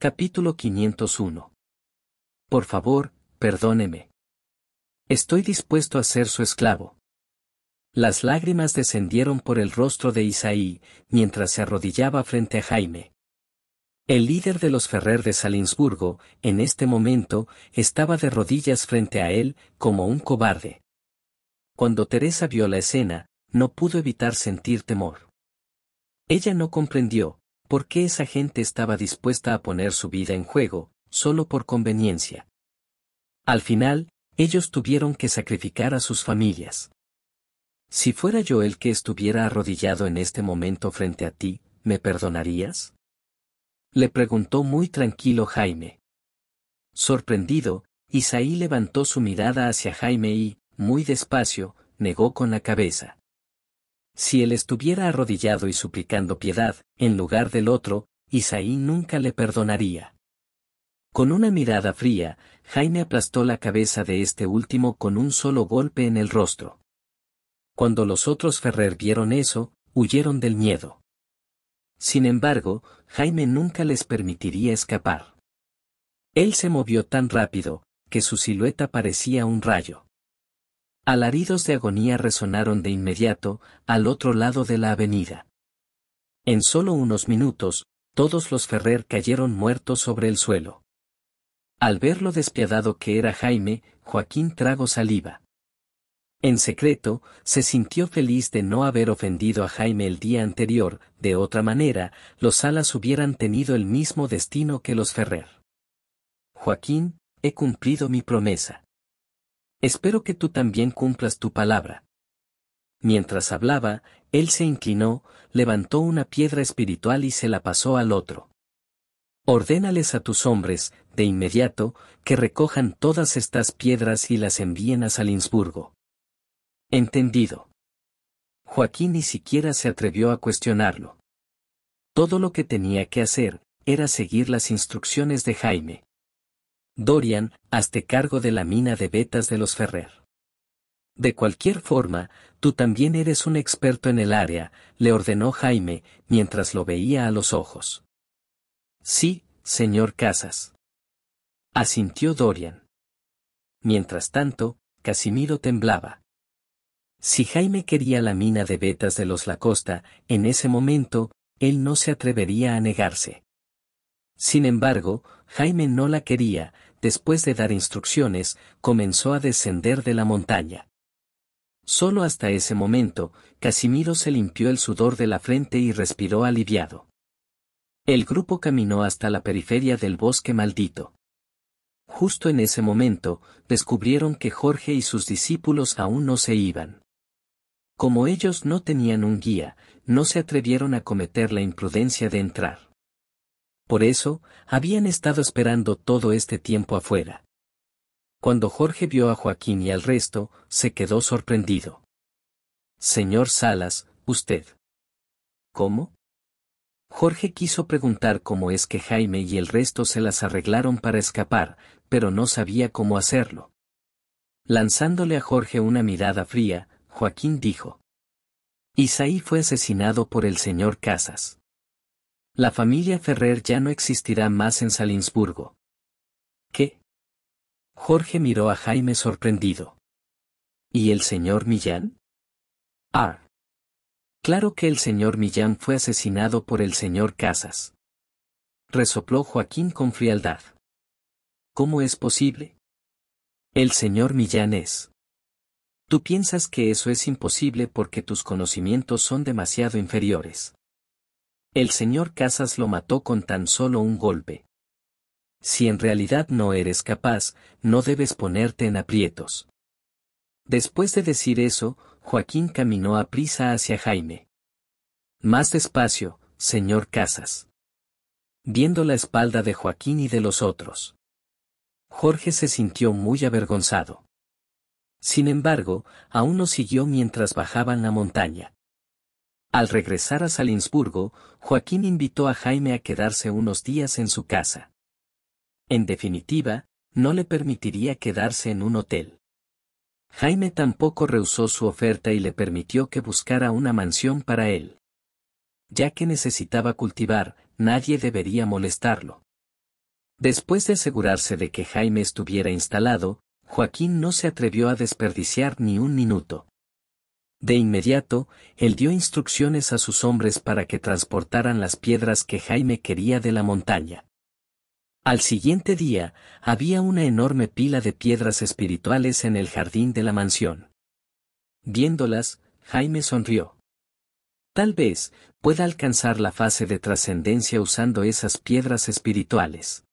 Capítulo 501. Por favor, perdóneme. Estoy dispuesto a ser su esclavo. Las lágrimas descendieron por el rostro de Isaí, mientras se arrodillaba frente a Jaime. El líder de los Ferrer de Salinsburgo, en este momento, estaba de rodillas frente a él, como un cobarde. Cuando Teresa vio la escena, no pudo evitar sentir temor. Ella no comprendió, ¿por qué esa gente estaba dispuesta a poner su vida en juego, solo por conveniencia? Al final, ellos tuvieron que sacrificar a sus familias. Si fuera yo el que estuviera arrodillado en este momento frente a ti, ¿me perdonarías? Le preguntó muy tranquilo Jaime. Sorprendido, Isaí levantó su mirada hacia Jaime y, muy despacio, negó con la cabeza. Si él estuviera arrodillado y suplicando piedad, en lugar del otro, Isaí nunca le perdonaría. Con una mirada fría, Jaime aplastó la cabeza de este último con un solo golpe en el rostro. Cuando los otros Ferrer vieron eso, huyeron del miedo. Sin embargo, Jaime nunca les permitiría escapar. Él se movió tan rápido, que su silueta parecía un rayo. Alaridos de agonía resonaron de inmediato, al otro lado de la avenida. En solo unos minutos, todos los Ferrer cayeron muertos sobre el suelo. Al ver lo despiadado que era Jaime, Joaquín trago saliva. En secreto, se sintió feliz de no haber ofendido a Jaime el día anterior, de otra manera, los alas hubieran tenido el mismo destino que los Ferrer. Joaquín, he cumplido mi promesa. Espero que tú también cumplas tu palabra. Mientras hablaba, él se inclinó, levantó una piedra espiritual y se la pasó al otro. Ordénales a tus hombres, de inmediato, que recojan todas estas piedras y las envíen a Salinsburgo. Entendido. Joaquín ni siquiera se atrevió a cuestionarlo. Todo lo que tenía que hacer, era seguir las instrucciones de Jaime. Dorian, hazte cargo de la mina de vetas de los Ferrer. De cualquier forma, tú también eres un experto en el área, le ordenó Jaime, mientras lo veía a los ojos. Sí, señor Casas. Asintió Dorian. Mientras tanto, Casimiro temblaba. Si Jaime quería la mina de vetas de los Lacosta, en ese momento, él no se atrevería a negarse. Sin embargo, Jaime no la quería, después de dar instrucciones, comenzó a descender de la montaña. Solo hasta ese momento, Casimiro se limpió el sudor de la frente y respiró aliviado. El grupo caminó hasta la periferia del bosque maldito. Justo en ese momento, descubrieron que Jorge y sus discípulos aún no se iban. Como ellos no tenían un guía, no se atrevieron a cometer la imprudencia de entrar. Por eso, habían estado esperando todo este tiempo afuera. Cuando Jorge vio a Joaquín y al resto, se quedó sorprendido. Señor Salas, usted. ¿Cómo? Jorge quiso preguntar cómo es que Jaime y el resto se las arreglaron para escapar, pero no sabía cómo hacerlo. Lanzándole a Jorge una mirada fría, Joaquín dijo. Isaí fue asesinado por el señor Casas. La familia Ferrer ya no existirá más en Salinsburgo. ¿Qué? Jorge miró a Jaime sorprendido. ¿Y el señor Millán? Ah. Claro que el señor Millán fue asesinado por el señor Casas. Resopló Joaquín con frialdad. ¿Cómo es posible? El señor Millán es. Tú piensas que eso es imposible porque tus conocimientos son demasiado inferiores. El señor Casas lo mató con tan solo un golpe. Si en realidad no eres capaz, no debes ponerte en aprietos. Después de decir eso, Joaquín caminó a prisa hacia Jaime. Más despacio, señor Casas. Viendo la espalda de Joaquín y de los otros. Jorge se sintió muy avergonzado. Sin embargo, aún no siguió mientras bajaban la montaña. Al regresar a Salinsburgo, Joaquín invitó a Jaime a quedarse unos días en su casa. En definitiva, no le permitiría quedarse en un hotel. Jaime tampoco rehusó su oferta y le permitió que buscara una mansión para él. Ya que necesitaba cultivar, nadie debería molestarlo. Después de asegurarse de que Jaime estuviera instalado, Joaquín no se atrevió a desperdiciar ni un minuto. De inmediato, él dio instrucciones a sus hombres para que transportaran las piedras que Jaime quería de la montaña. Al siguiente día, había una enorme pila de piedras espirituales en el jardín de la mansión. Viéndolas, Jaime sonrió. Tal vez, pueda alcanzar la fase de trascendencia usando esas piedras espirituales.